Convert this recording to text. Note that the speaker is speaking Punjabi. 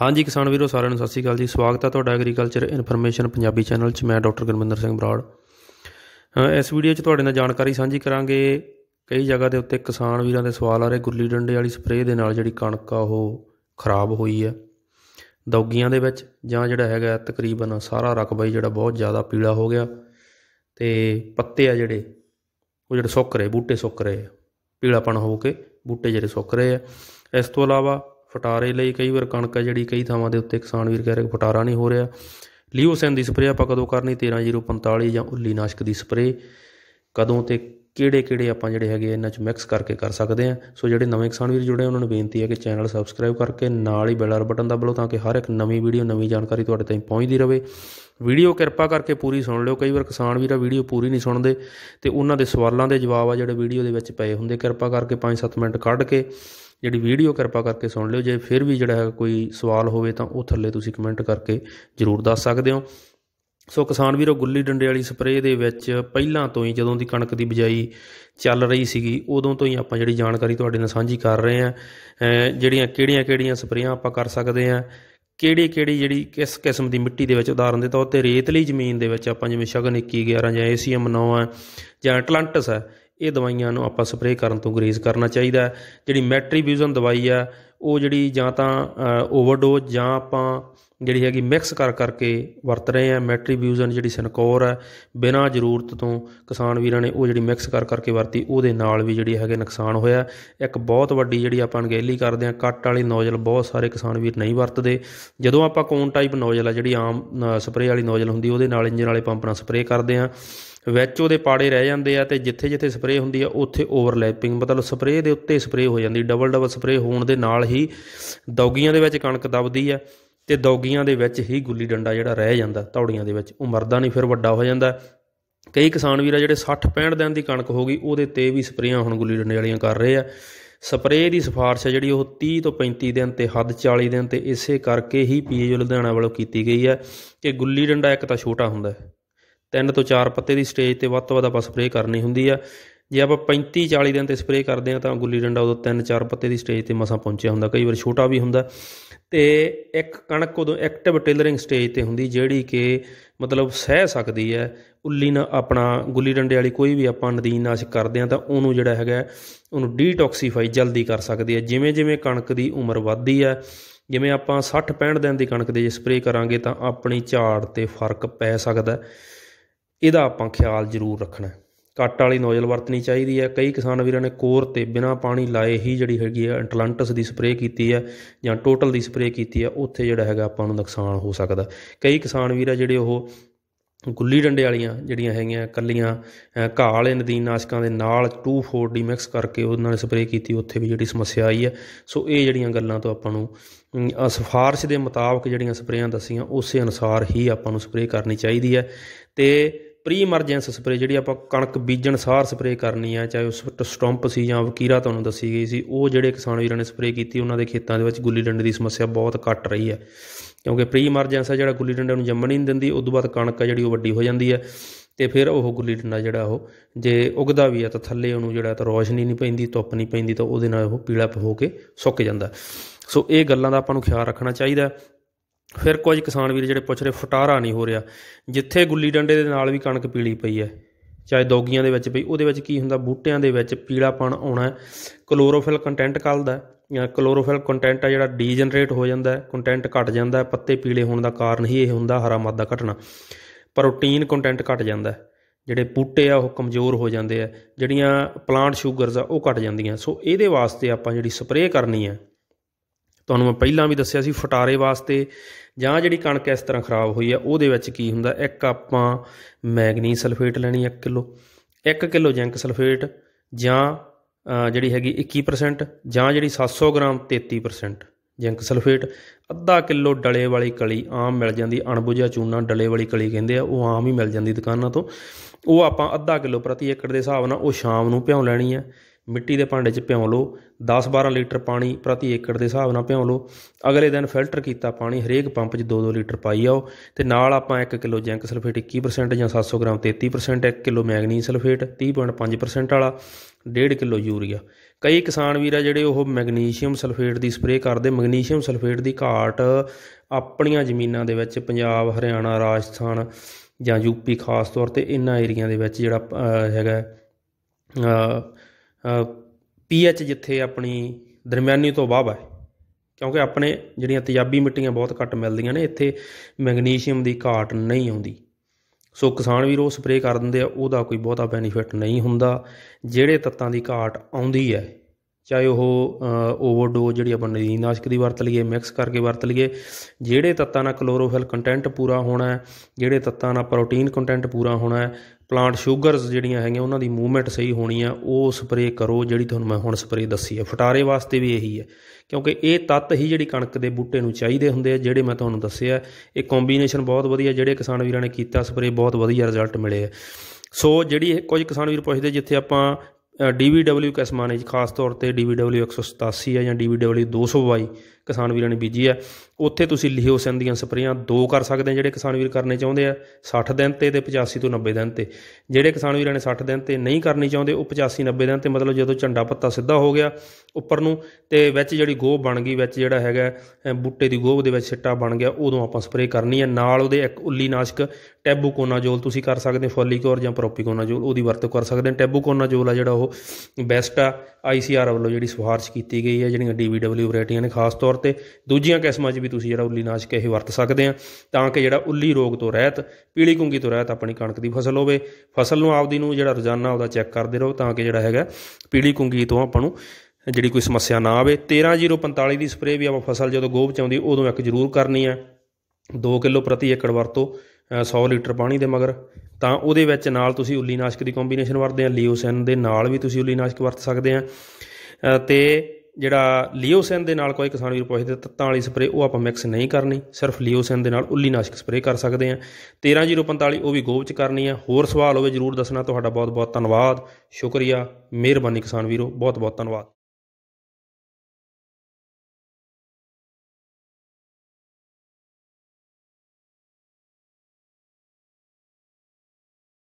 ਹਾਂਜੀ ਕਿਸਾਨ ਵੀਰੋ ਸਾਰਿਆਂ ਨੂੰ ਸਤਿ ਸ੍ਰੀ ਅਕਾਲ ਜੀ ਸਵਾਗਤ ਹੈ ਤੁਹਾਡਾ ਐਗਰੀਕਲਚਰ ਇਨਫੋਰਮੇਸ਼ਨ ਪੰਜਾਬੀ ਚੈਨਲ 'ਚ ਮੈਂ ਡਾਕਟਰ ਗੁਰਮਿੰਦਰ ਸਿੰਘ ਬਰਾੜ ਇਸ ਵੀਡੀਓ 'ਚ ਤੁਹਾਡੇ ਨਾਲ ਜਾਣਕਾਰੀ ਸਾਂਝੀ ਕਰਾਂਗੇ ਕਈ ਜਗ੍ਹਾ ਦੇ ਉੱਤੇ ਕਿਸਾਨ ਵੀਰਾਂ ਦੇ ਸਵਾਲ ਆ ਰਹੇ ਗੁੱਲੀ ਡੰਡੇ ਵਾਲੀ ਸਪਰੇਅ ਦੇ ਨਾਲ ਜਿਹੜੀ ਕਣਕ ਆ ਉਹ ਖਰਾਬ ਹੋਈ ਹੈ ਦੌਗੀਆਂ ਦੇ ਵਿੱਚ ਜਾਂ ਜਿਹੜਾ ਹੈਗਾ ਤਕਰੀਬਨ ਸਾਰਾ ਰਕਬਾ ਹੀ ਜਿਹੜਾ ਬਹੁਤ ਜ਼ਿਆਦਾ ਪੀਲਾ ਹੋ ਗਿਆ ਤੇ ਪੱਤੇ ਆ ਜਿਹੜੇ ਉਹ ਜਿਹੜੇ ਸੁੱਕ ਰਹੇ ਬੂਟੇ ਸੁੱਕ ਰਹੇ ਪੀਲਾਪਣ ਹੋ ਕੇ ਬੂਟੇ ਜਿਹੜੇ ਸੁੱਕ ਰਹੇ ਆ ਇਸ ਤੋਂ ਇਲਾਵਾ ਫਟਾਰੇ ਲਈ ਕਈ ਵਾਰ ਕਣਕ ਜਿਹੜੀ ਕਈ ਥਾਵਾਂ ਦੇ ਉੱਤੇ ਕਿਸਾਨ ਵੀਰ ਕਹਿ ਰਹੇ ਫਟਾਰਾ ਨਹੀਂ ਹੋ ਰਿਹਾ ਲੀਓਸੈਨ ਦੀ ਸਪਰੇਅ ਆਪਾਂ ਕਦੋਂ ਕਰਨੀ 13045 ਜਾਂ ਉੱਲੀ ਨਾਸ਼ਕ ਦੀ ਸਪਰੇਅ ਕਦੋਂ ਤੇ ਕਿਹੜੇ ਕਿਹੜੇ ਆਪਾਂ ਜਿਹੜੇ ਹੈਗੇ ਇਹਨਾਂ 'ਚ ਮਿਕਸ ਕਰਕੇ ਕਰ ਸਕਦੇ ਆ ਸੋ ਜਿਹੜੇ ਨਵੇਂ ਕਿਸਾਨ ਵੀਰ ਜੁੜੇ ਉਹਨਾਂ ਨੂੰ ਬੇਨਤੀ ਹੈ ਕਿ ਚੈਨਲ ਸਬਸਕ੍ਰਾਈਬ ਕਰਕੇ ਨਾਲ ਹੀ ਬੈਲ ਬਟਨ ਦਬਾ ਲਓ ਤਾਂ ਕਿ ਹਰ ਇੱਕ ਨਵੀਂ ਵੀਡੀਓ ਨਵੀਂ ਜਾਣਕਾਰੀ ਤੁਹਾਡੇ ਤਾਈਂ ਪਹੁੰਚਦੀ ਰਹੇ ਵੀਡੀਓ ਕਿਰਪਾ ਕਰਕੇ ਪੂਰੀ ਸੁਣ ਲਿਓ ਕਈ ਵਾਰ ਕਿਸਾਨ ਵੀਰਾ ਵੀਡੀਓ ਪੂਰੀ ਨਹੀਂ ਸੁਣਦੇ ਤੇ ਉਹਨਾਂ ਦੇ ਸਵਾਲਾਂ ਦੇ ਜਵਾਬ ਆ ਜਿਹੜੇ ਵੀਡੀਓ ਦੇ ਵਿੱਚ ਪਏ ਹੁੰਦੇ ਕਿਰਪਾ ਕਰਕੇ 5-7 ਮਿੰਟ ਕੱਢ ਕੇ ਜਿਹੜੀ ਵੀਡੀਓ ਕਿਰਪਾ ਕਰਕੇ ਸੁਣ ਲਿਓ ਜੇ ਫਿਰ ਵੀ ਜਿਹੜਾ ਹੈ ਕੋਈ ਸਵਾਲ ਹੋਵੇ ਤਾਂ ਉਹ ਥੱਲੇ ਤੁਸੀਂ ਕਮੈਂਟ ਕਰਕੇ ਜ਼ਰੂਰ ਦੱਸ ਸਕਦੇ ਹੋ ਸੋ ਕਿਸਾਨ ਵੀਰੋ ਗੁੱਲੀ ਡੰਡੇ ਵਾਲੀ ਸਪਰੇਅ ਦੇ ਵਿੱਚ ਪਹਿਲਾਂ ਤੋਂ ਹੀ ਜਦੋਂ ਦੀ ਕਣਕ ਦੀ ਬਿਜਾਈ ਚੱਲ ਰਹੀ ਸੀਗੀ ਉਦੋਂ ਤੋਂ ਹੀ ਆਪਾਂ ਜਿਹੜੀ ਜਾਣਕਾਰੀ ਤੁਹਾਡੇ ਨਾਲ ਸਾਂਝੀ ਕਰ ਰਹੇ ਹਾਂ ਜਿਹੜੀਆਂ ਕਿਹੜੀਆਂ-ਕਿਹੜੀਆਂ ਸਪਰੇਆਂ ਆਪਾਂ ਕਰ ਸਕਦੇ ਹਾਂ ਕਿਹੜੀ-ਕਿਹੜੀ ਜਿਹੜੀ ਕਿਸ ਕਿਸਮ ਦੀ ਮਿੱਟੀ ਦੇ ਵਿੱਚ ਉਦਾਹਰਨ ਦੇ ਤੌਰ ਤੇ ਰੇਤਲੀ ਜ਼ਮੀਨ ਦੇ ਵਿੱਚ ਆਪਾਂ ਜਿਵੇਂ ਸ਼ਗਨ 21 11 ਜਾਂ ਏਸੀਐਮ 9 ਆ ਜਾਂ ਐਟਲੰਟਸ ਹੈ ਇਹ ਦਵਾਈਆਂ ਨੂੰ ਆਪਾਂ ਸਪਰੇਅ ਕਰਨ ਤੋਂ ਗਰੇਜ਼ ਕਰਨਾ ਚਾਹੀਦਾ ਜਿਹੜੀ ਮੈਟਰੀਬਿਊਜ਼ਨ ਦਵਾਈ ਆ ਉਹ ਜਿਹੜੀ ਜਾਂ ਤਾਂ ਓਵਰਡੋਜ਼ ਜਾਂ ਆਪਾਂ ਜਿਹੜੀ ਹੈਗੀ ਮਿਕਸ ਕਰ ਕਰਕੇ ਵਰਤ ਰਹੇ ਆ ਮੈਟਰੀਬਿਊਜ਼ਨ ਜਿਹੜੀ ਸਨਕੋਰ ਹੈ ਬਿਨਾਂ ਜ਼ਰੂਰਤ ਤੋਂ ਕਿਸਾਨ ਵੀਰਾਂ ਨੇ ਉਹ ਜਿਹੜੀ ਮਿਕਸ ਕਰ ਕਰਕੇ ਵਰਤੀ ਉਹਦੇ ਨਾਲ ਵੀ ਜਿਹੜੀ ਹੈਗੇ ਨੁਕਸਾਨ ਹੋਇਆ ਇੱਕ ਬਹੁਤ ਵੱਡੀ ਜਿਹੜੀ ਆਪਾਂ ਅਣਗਹਿਲੀ ਕਰਦੇ ਆ ਕੱਟ ਵਾਲੀ ਨੋਜ਼ਲ ਬਹੁਤ ਸਾਰੇ ਕਿਸਾਨ ਵੀਰ ਨਹੀਂ ਵਰਤਦੇ ਜਦੋਂ ਆਪਾਂ ਕੋਨ ਟਾਈਪ ਨੋਜ਼ਲ ਆ ਜਿਹੜੀ ਆਮ ਸਪਰੇਅ ਵਾਲੀ ਨੋਜ਼ਲ ਹੁੰਦੀ ਉਹਦੇ ਨਾਲ ਇੰਜਨ ਵਾਲੇ ਪੰਪ ਨਾਲ ਸਪਰੇਅ ਕਰਦੇ ਆ ਵਿੱਚ ਉਹਦੇ ਪਾੜੇ ਰਹਿ ਜਾਂਦੇ ਆ ਤੇ ਜਿੱਥੇ ਜਿੱਥੇ ਸਪਰੇਅ ਹੁੰਦੀ ਆ ਉੱਥੇ ਓਵਰਲੈਪਿੰਗ ਮਤਲਬ ਸਪਰੇਅ ਦੇ ਉੱਤੇ ਸਪਰੇਅ ਹੋ ਜਾਂਦੀ ਡਬਲ ਡਬਲ ਸਪਰੇਅ ਹੋਣ ਦੇ ਨਾਲ ਨਾਲ ਹੀ ਦੌਗੀਆਂ ਦੇ ਵਿੱਚ ਕਣਕ ਦਬਦੀ ਆ ਤੇ ਦੌਗੀਆਂ ਦੇ ਵਿੱਚ ਹੀ ਗੁੱਲੀ ਡੰਡਾ ਜਿਹੜਾ ਰਹਿ ਜਾਂਦਾ ਤੌੜੀਆਂ ਦੇ ਵਿੱਚ ਉਹ ਮਰਦਾ ਨਹੀਂ ਫਿਰ ਵੱਡਾ ਹੋ ਜਾਂਦਾ ਕਈ ਕਿਸਾਨ ਵੀਰ ਆ ਜਿਹੜੇ 60 65 ਦਿਨ ਦੀ ਕਣਕ ਹੋ ਗਈ ਉਹਦੇ ਤੇ ਵੀ ਸਪਰੇਆਂ ਹੁਣ ਗੁੱਲੀ ਡੰਡੇ ਵਾਲੀਆਂ ਕਰ ਰਹੇ ਆ ਸਪਰੇ ਦੀ ਸਿਫਾਰਿਸ਼ ਹੈ ਜਿਹੜੀ ਉਹ 30 ਤੋਂ 35 ਦਿਨ ਤੇ ਹੱਦ 40 ਦਿਨ ਤੇ ਇਸੇ ਕਰਕੇ ਹੀ ਪੀਏਯੂ ਲੁਧਿਆਣਾ ਵੱਲੋਂ ਕੀਤੀ ਗਈ ਹੈ ਕਿ ਗੁੱਲੀ ਡੰਡਾ ਇੱਕ ਤਾਂ ਛੋਟਾ ਹੁੰਦਾ ਹੈ ਤਿੰਨ ਤੋਂ ਚਾਰ ਪੱਤੇ ਦੀ ਸਟੇਜ ਤੇ ਵੱਧ ਤੋਂ ਵੱਧ ਆਪਾਂ ਸਪਰੇ ਕਰਨੀ ਹੁੰਦੀ ਆ ਜੇ ਆਪਾਂ 35 40 ਦਿਨ ਤੇ ਸਪਰੇਅ ਕਰਦੇ ਆ ਤਾਂ ਗੁੱਲੀ ਡੰਡਾ ਉਦੋਂ 3-4 ਪੱਤੇ ਦੀ ਸਟੇਜ ਤੇ ਮਸਾਂ ਪਹੁੰਚਿਆ ਹੁੰਦਾ ਕਈ ਵਾਰ ਛੋਟਾ ਵੀ ਹੁੰਦਾ ਤੇ ਇੱਕ ਕਣਕ ਉਦੋਂ ਐਕਟਿਵ ਟੇਲਰਿੰਗ ਸਟੇਜ ਤੇ ਹੁੰਦੀ ਜਿਹੜੀ ਕਿ ਮਤਲਬ ਸਹਿ ਸਕਦੀ ਹੈ ਉੱਲੀ ਨਾ ਆਪਣਾ ਗੁੱਲੀ ਡੰਡੇ ਵਾਲੀ ਕੋਈ ਵੀ ਆਪਾਂ ਨਦੀਨ ਨਾਸ਼ ਕਰਦੇ ਆ ਤਾਂ ਉਹਨੂੰ ਜਿਹੜਾ ਹੈਗਾ ਉਹਨੂੰ ਡੀਟੌਕਸੀਫਾਈ ਜਲਦੀ ਕਰ ਸਕਦੀ ਹੈ ਜਿਵੇਂ ਜਿਵੇਂ ਕਣਕ ਦੀ ਉਮਰ ਵੱਧਦੀ ਹੈ ਜਿਵੇਂ ਆਪਾਂ 60 65 ਦਿਨ ਦੀ ਕਣਕ ਦੇ ਜੇ ਸਪਰੇਅ ਕਰਾਂਗੇ ਤਾਂ ਆਪਣੀ ਝਾੜ ਤੇ ਫਰਕ ਪੈ ਸਕਦਾ ਇਹਦਾ ਆਪਾਂ ਖਿਆਲ ਜ਼ਰੂਰ ਰੱਖਣਾ ਕੱਟ ਵਾਲੀ ਨੋਜ਼ਲ ਵਰਤਣੀ ਚਾਹੀਦੀ ਹੈ ਕਈ ਕਿਸਾਨ ਵੀਰਾਂ ਨੇ ਕੋਰ ਤੇ ਬਿਨਾ ਪਾਣੀ ਲਾਏ ਹੀ ਜਿਹੜੀ ਹੈਗੀ ਹੈ ਐਂਟਲੈਂਟਸ ਦੀ ਸਪਰੇਅ ਕੀਤੀ ਹੈ ਜਾਂ ਟੋਟਲ ਦੀ ਸਪਰੇਅ ਕੀਤੀ ਹੈ ਉੱਥੇ ਜਿਹੜਾ ਹੈਗਾ ਆਪਾਂ ਨੂੰ ਨੁਕਸਾਨ ਹੋ ਸਕਦਾ ਕਈ ਕਿਸਾਨ ਵੀਰ ਆ ਜਿਹੜੇ ਉਹ ਗੁੱਲੀ ਡੰਡੇ ਵਾਲੀਆਂ ਜਿਹੜੀਆਂ ਹੈਗੀਆਂ ਕੱਲੀਆਂ ਘਾਹ ਵਾਲੇ ਨਾਸ਼ਕਾਂ ਦੇ ਨਾਲ 2,4 ਡੀ ਮਿਕਸ ਕਰਕੇ ਉਹਨਾਂ ਨੇ ਸਪਰੇਅ ਕੀਤੀ ਉੱਥੇ ਵੀ ਜਿਹੜੀ ਸਮੱਸਿਆ ਆਈ ਹੈ ਸੋ ਇਹ ਜਿਹੜੀਆਂ ਗੱਲਾਂ ਤੋਂ ਆਪਾਂ ਨੂੰ ਸਫਾਰਿਸ਼ ਦੇ ਮੁਤਾਬਕ ਜਿਹੜੀਆਂ ਸਪਰੇਆਂ ਦਸੀਆਂ ਉਸੇ ਅਨੁਸਾਰ ਹੀ ਆਪਾਂ ਨੂੰ ਸਪਰੇਅ ਕਰਨੀ ਚਾਹੀਦੀ ਹੈ ਤੇ ਪ੍ਰੀ ਐਮਰਜੈਂਸ ਸਪਰੇ ਜਿਹੜੀ ਆਪਾਂ ਕਣਕ ਬੀਜਣ ਸਾਰ ਸਪਰੇ ਕਰਨੀ ਆ ਚਾਹੇ ਉਸ ਸਟੰਪ ਸੀ ਜਾਂ ਵਕੀਰਾ ਤੁਹਾਨੂੰ ਦੱਸੀ ਗਈ ਸੀ ਉਹ ਜਿਹੜੇ ਕਿਸਾਨ ਵੀਰਾਂ ਨੇ ਸਪਰੇ ਕੀਤੀ ਉਹਨਾਂ ਦੇ ਖੇਤਾਂ ਦੇ ਵਿੱਚ ਗੁੱਲੀ ਡੰਡੇ ਦੀ ਸਮੱਸਿਆ ਬਹੁਤ ਘਟ ਰਹੀ ਹੈ ਕਿਉਂਕਿ ਪ੍ਰੀ ਐਮਰਜੈਂਸ ਆ ਜਿਹੜਾ ਗੁੱਲੀ ਡੰਡੇ ਨੂੰ ਜੰਮਣ ਹੀ ਨਹੀਂ ਦਿੰਦੀ ਉਸ ਤੋਂ ਬਾਅਦ ਕਣਕ ਆ ਜਿਹੜੀ ਉਹ ਵੱਡੀ ਹੋ ਜਾਂਦੀ ਹੈ ਤੇ ਫਿਰ ਉਹ ਗੁੱਲੀ ਡੰਡਾ ਜਿਹੜਾ ਉਹ ਜੇ ਉਗਦਾ ਵੀ ਆ ਤਾਂ ਥੱਲੇ ਉਹਨੂੰ ਜਿਹੜਾ ਤਾਂ ਰੋਸ਼ਨੀ ਨਹੀਂ ਪੈਂਦੀ ਧੁੱਪ ਨਹੀਂ ਪੈਂਦੀ ਤਾਂ ਉਹਦੇ ਨਾਲ ਉਹ ਪੀਲਾ ਹੋ ਕੇ ਸੁੱਕ ਜਾਂਦਾ ਸੋ ਇਹ ਗੱਲਾਂ ਦਾ ਆਪਾਂ ਨੂੰ ਖਿਆਲ ਰੱਖਣਾ ਚਾਹੀਦਾ ਫਿਰ ਕੁਝ ਕਿਸਾਨ ਵੀਰ ਜਿਹੜੇ ਪੁੱਛ ਰਹੇ ਫਟਾਰਾ ਨਹੀਂ ਹੋ ਰਿਹਾ ਜਿੱਥੇ ਗੁੱਲੀ ਡੰਡੇ ਦੇ ਨਾਲ ਵੀ ਕਣਕ ਪੀਲੀ ਪਈ ਹੈ ਚਾਹੇ ਦੋਗੀਆਂ ਦੇ ਵਿੱਚ ਪਈ ਉਹਦੇ ਵਿੱਚ ਕੀ ਹੁੰਦਾ ਬੂਟਿਆਂ ਦੇ ਵਿੱਚ ਪੀਲਾਪਣ ਆਉਣਾ ਕਲੋਰੋਫਿਲ ਕੰਟੈਂਟ ਕੱਲਦਾ ਜਾਂ ਕਲੋਰੋਫਿਲ ਕੰਟੈਂਟ ਆ ਜਿਹੜਾ ਡੀਜਨਰੇਟ ਹੋ ਜਾਂਦਾ ਕੰਟੈਂਟ ਘਟ ਜਾਂਦਾ ਪੱਤੇ ਪੀਲੇ ਹੋਣ ਦਾ ਕਾਰਨ ਹੀ ਇਹ ਹੁੰਦਾ ਹਰਾ ਮਾਦਾ ਘਟਣਾ ਪ੍ਰੋਟੀਨ ਕੰਟੈਂਟ ਘਟ ਜਾਂਦਾ ਜਿਹੜੇ ਬੂਟੇ ਆ ਉਹ ਕਮਜ਼ੋਰ ਹੋ ਜਾਂਦੇ ਆ ਜਿਹੜੀਆਂ ਪਲਾਂਟ ਸ਼ੂਗਰਸ ਆ ਉਹ ਘਟ ਜਾਂਦੀਆਂ ਸੋ ਇਹਦੇ ਵਾਸਤੇ ਆਪਾਂ ਜਿਹੜੀ ਸਪਰੇਅ ਕਰਨੀ ਆ ਤੁਹਾਨੂੰ ਮੈਂ ਪਹਿਲਾਂ ਵੀ ਦੱਸਿਆ ਸੀ ਫਟਾਰੇ ਵਾਸਤੇ ਜਾਂ ਜਿਹੜੀ ਕਣਕ ਇਸ ਤਰ੍ਹਾਂ ਖਰਾਬ ਹੋਈ ਆ ਉਹਦੇ ਵਿੱਚ ਕੀ ਹੁੰਦਾ ਇੱਕ ਆਪਾਂ ਮੈਗਨੀ ਸਲਫੇਟ ਲੈਣੀ 1 ਕਿਲੋ 1 ਕਿਲੋ ਜ਼ਿੰਕ ਸਲਫੇਟ ਜਾਂ ਜਿਹੜੀ ਹੈਗੀ 21% ਜਾਂ ਜਿਹੜੀ 700 ਗ੍ਰਾਮ 33% ਜ਼ਿੰਕ ਸਲਫੇਟ ਅੱਧਾ ਕਿਲੋ ਡਲੇ ਵਾਲੀ ਕਲੀ ਆਮ ਮਿਲ ਜਾਂਦੀ ਅਣਬੁਝਿਆ ਚੂਨਾ ਡਲੇ ਵਾਲੀ ਕਲੀ ਕਹਿੰਦੇ ਆ ਉਹ ਆਮ ਹੀ ਮਿਲ ਜਾਂਦੀ ਦੁਕਾਨਾਂ ਤੋਂ ਉਹ ਆਪਾਂ ਅੱਧਾ ਕਿਲੋ ਪ੍ਰਤੀ ਏਕੜ ਦੇ ਹਿਸਾਬ ਨਾਲ ਉਹ ਸ਼ਾਮ ਨੂੰ ਭਿਉਂ ਲੈਣੀ ਆ ਮਿੱਟੀ ਦੇ ਭਾਂਡੇ 'ਚ ਭਿਉਂ ਲਓ 10-12 ਲੀਟਰ ਪਾਣੀ ਪ੍ਰਤੀ ਏਕੜ ਦੇ ਹਿਸਾਬ ਨਾਲ ਭਿਉਂ ਲਓ ਅਗਲੇ ਦਿਨ ਫਿਲਟਰ ਕੀਤਾ ਪਾਣੀ ਹਰੇਕ ਪੰਪ 'ਚ 2-2 ਲੀਟਰ ਪਾਈ ਆਓ ਤੇ ਨਾਲ ਆਪਾਂ 1 ਕਿਲੋ ਜ਼ਿੰਕ ਸਲਫੇਟ 21% ਜਾਂ 700 ਗ੍ਰਾਮ 33% 1 ਕਿਲੋ ਮੈਗਨੀਜ਼ ਸਲਫੇਟ 30.5% ਵਾਲਾ 1.5 ਕਿਲੋ ਯੂਰੀਆ ਕਈ ਕਿਸਾਨ ਵੀਰ ਆ ਜਿਹੜੇ ਉਹ ਮੈਗਨੀਸ਼ੀਅਮ ਸਲਫੇਟ ਦੀ ਸਪਰੇਅ ਕਰਦੇ ਮੈਗਨੀਸ਼ੀਅਮ ਸਲਫੇਟ ਦੀ ਘਾਟ ਆਪਣੀਆਂ ਜ਼ਮੀਨਾਂ ਦੇ ਵਿੱਚ ਪੰਜਾਬ ਹਰਿਆਣਾ ਰਾਜਸਥਾਨ ਜਾਂ ਯੂਪੀ ਖਾਸ ਤੌਰ ਤੇ ਇਨ੍ਹਾਂ ਏਰੀਆ ਦੇ ਵਿੱਚ ਜਿਹੜਾ ਹੈਗਾ ਪੀਐਚ ਜਿੱਥੇ ਆਪਣੀ ਦਰਮਿਆਨੀ ਤੋਂ ਵਾਹ ਹੈ ਕਿਉਂਕਿ ਆਪਣੇ ਜਿਹੜੀਆਂ ਤੇਜ਼ਾਬੀ ਮਿੱਟੀਆਂ ਬਹੁਤ ਘੱਟ ਮਿਲਦੀਆਂ ਨੇ ਇੱਥੇ ਮੈਗਨੀਸ਼ੀਅਮ ਦੀ ਘਾਟ ਨਹੀਂ ਆਉਂਦੀ ਸੋ ਕਿਸਾਨ ਵੀ ਉਹ ਸਪਰੇਅ ਕਰ ਦਿੰਦੇ ਆ ਉਹਦਾ ਕੋਈ ਬਹੁਤਾ ਬੈਨੀਫਿਟ ਨਹੀਂ ਹੁੰਦਾ ਜਿਹੜੇ ਤੱਤਾਂ ਦੀ ਘਾਟ ਆਉਂਦੀ ਹੈ ਚਾਹੇ ਉਹ ਓਵਰਡੋ ਜਿਹੜੀ ਆਪਾਂ ਨਦੀਨਾਸ਼ਕ ਦੀ ਵਰਤ ਲਈਏ ਮਿਕਸ ਕਰਕੇ ਵਰਤ ਲਈਏ ਜਿਹੜੇ ਤੱਤਾਂ ਨਾਲ ਕਲੋਰੋਫਿਲ ਕੰਟੈਂਟ ਪੂਰਾ ਹੋਣਾ ਹੈ ਜਿਹੜੇ ਤੱਤਾਂ ਨਾਲ ਪ੍ਰੋਟੀਨ ਕੰਟੈਂਟ ਪੂਰਾ ਹੋਣਾ ਹੈ ਪਲਾਂਟ ਸ਼ੂਗਰਸ ਜਿਹੜੀਆਂ ਹੈਗੀਆਂ ਉਹਨਾਂ ਦੀ ਮੂਵਮੈਂਟ ਸਹੀ ਹੋਣੀ ਆ ਉਹ ਸਪਰੇਅ ਕਰੋ ਜਿਹੜੀ ਤੁਹਾਨੂੰ ਮੈਂ ਹੁਣ ਸਪਰੇਅ ਦੱਸੀ ਆ ਫਟਾਰੇ ਵਾਸਤੇ ਵੀ ਇਹੀ ਹੈ ਕਿਉਂਕਿ ਇਹ ਤੱਤ ਹੀ ਜਿਹੜੀ ਕਣਕ ਦੇ ਬੂਟੇ ਨੂੰ ਚਾਹੀਦੇ ਹੁੰਦੇ ਆ ਜਿਹੜੇ ਮੈਂ ਤੁਹਾਨੂੰ ਦੱਸਿਆ ਇਹ ਕੰਬੀਨੇਸ਼ਨ ਬਹੁਤ ਵਧੀਆ ਜਿਹੜੇ ਕਿਸਾਨ ਵੀਰਾਂ ਨੇ ਕੀਤਾ ਸਪਰੇਅ ਬਹੁਤ ਵਧੀਆ ਰਿਜ਼ਲਟ ਮਿਲੇ ਆ ਸੋ ਜਿਹੜੀ ਕੁਝ ਕਿਸਾਨ ਵੀਰ ਪੁੱਛਦੇ ਜਿੱਥੇ ਆਪਾਂ DVW ਕਿਸਮਾਂ ਨੇ ਖਾਸ ਤੌਰ ਤੇ DVW 187 ਹੈ ਜਾਂ DVW 222 ਕਿਸਾਨ ਵੀਰਾਂ ਨੇ ਬੀਜੀ ਹੈ ਉੱਥੇ ਤੁਸੀਂ ਸਿੰਧ ਦੀਆਂ ਸਪਰੇਆਂ ਦੋ ਕਰ ਸਕਦੇ ਆ ਜਿਹੜੇ ਕਿਸਾਨ ਵੀਰ ਕਰਨੇ ਚਾਹੁੰਦੇ ਆ 60 ਦਿਨ ਤੇ ਤੇ 85 ਤੋਂ 90 ਦਿਨ ਤੇ ਜਿਹੜੇ ਕਿਸਾਨ ਵੀਰਾਂ ਨੇ 60 ਦਿਨ ਤੇ ਨਹੀਂ ਕਰਨੀ ਚਾਹੁੰਦੇ ਉਹ 85 90 ਦਿਨ ਤੇ ਮਤਲਬ ਜਦੋਂ ਝੰਡਾ ਪੱਤਾ ਸਿੱਧਾ ਹੋ ਗਿਆ ਉੱਪਰ ਨੂੰ ਤੇ ਵਿੱਚ ਜਿਹੜੀ ਗੋਬ ਬਣ ਗਈ ਵਿੱਚ ਜਿਹੜਾ ਹੈਗਾ ਬੂਟੇ ਦੀ ਗੋਬ ਦੇ ਵਿੱਚ ਛਿੱਟਾ ਬਣ ਗਿਆ ਉਦੋਂ ਆਪਾਂ ਸਪਰੇ ਕਰਨੀ ਹੈ ਨਾਲ ਉਹਦੇ ਇੱਕ ਉੱਲੀ ਨਾਸ਼ਕ ਟੈਬੂਕੋਨਾਜੋਲ ਤੁਸੀਂ ਕਰ ਸਕਦੇ ਫੋਲੀਕੋਰ ਜਾਂ ਪ੍ਰੋਪੀਕੋਨਾਜੋਲ ਉਹਦੀ ਵਰਤੋਂ ਕਰ ਸਕਦੇ ਟੈਬੂਕੋਨਾਜੋਲ ਆ ਜਿਹੜਾ ਉਹ ਬੈਸਟ ਆ ਆਈਸੀਆਰ ਵੱਲੋਂ ਜਿਹੜੀ ਸਿਫਾਰਿਸ਼ ਕੀਤੀ ਗਈ ਹੈ ਜਿਹੜੀਆਂ ਡੀਵੀਡਬਲਯੂ ਵੈਰਾਈਟੀਆਂ ਨੇ ਖਾਸ ਤੌਰ ਤੇ ਦੂਜੀਆਂ ਕਿਸਮਾਂ 'ਚ ਵੀ ਤੁਸੀਂ ਜਿਹੜਾ ਉੱਲੀ ਨਾਸ਼ਕ ਇਹ ਵਰਤ ਸਕਦੇ ਆ ਤਾਂ ਕਿ ਜਿਹੜਾ ਉੱਲੀ ਰੋਗ ਤੋਂ ਰਹਿਤ ਪੀਲੀ ਕੁੰਗੀ ਤੋਂ ਰਹਿਤ ਆਪਣੀ ਕਣਕ ਦੀ ਫਸਲ ਹੋਵੇ ਫਸਲ ਨੂੰ ਆਪਦੀ ਨੂੰ ਜਿਹੜਾ ਰੋਜ਼ਾਨਾ ਉਹਦਾ ਚੈੱਕ ਕਰਦੇ ਰਹੋ ਤਾਂ ਕਿ ਜਿਹੜਾ ਹੈਗਾ ਪੀਲੀ ਕੁੰਗੀ ਤੋਂ ਆਪਾਂ ਨੂੰ ਜਿਹੜੀ ਕੋਈ ਸਮੱਸਿਆ ਨਾ ਆਵੇ 13045 ਦੀ ਸਪਰੇਅ ਵੀ ਆਪਾਂ ਫਸਲ ਜਦੋਂ ਗੋਭ ਚਾਉਂਦੀ ਉਦੋਂ ਇੱਕ ਜ਼ਰੂਰ ਕਰਨੀ ਆ 2 ਕਿਲੋ ਪ੍ਰਤੀ ਏਕੜ ਵਰਤੋ 100 ਲੀਟਰ ਪਾਣੀ ਦੇ ਮਗਰ ਤਾਂ ਉਹਦੇ ਵਿੱਚ ਨਾਲ ਤੁਸੀਂ ਉੱਲੀ ਨਾਸ਼ਕ ਦੀ ਕੰਬੀਨੇਸ਼ਨ ਵਰਤਦੇ ਆ ਲੀਓਸਿਨ ਦੇ ਨਾਲ ਵੀ ਤੁਸੀਂ ਉੱਲੀ ਨਾਸ਼ਕ ਵਰਤ ਸਕਦੇ ਆ ਤੇ ਜਿਹੜਾ ਲੀਓਸਿਨ ਦੇ ਨਾਲ ਕੋਈ ਕਿਸਾਨ ਵੀਰ ਪੁੱਛਦੇ ਤੱਤਾਂ ਵਾਲੀ ਸਪਰੇ ਉਹ ਆਪਾਂ ਮਿਕਸ ਨਹੀਂ ਕਰਨੀ ਸਿਰਫ ਲੀਓਸਿਨ ਦੇ ਨਾਲ ਉੱਲੀ ਨਾਸ਼ਕ ਸਪਰੇ ਕਰ ਸਕਦੇ ਆ 13045 ਉਹ ਵੀ ਗੋਭ ਚ ਕਰਨੀ ਆ ਹੋਰ ਸਵਾਲ ਹੋਵੇ ਜਰੂਰ ਦੱਸਣਾ ਤੁਹਾਡਾ ਬਹੁਤ ਬਹੁਤ ਧੰਨਵਾਦ ਸ਼ੁਕਰੀਆ ਮਿਹਰਬਾਨੀ ਕਿਸਾਨ ਵੀਰੋ ਬਹੁਤ ਬਹੁਤ ਧੰਨਵਾਦ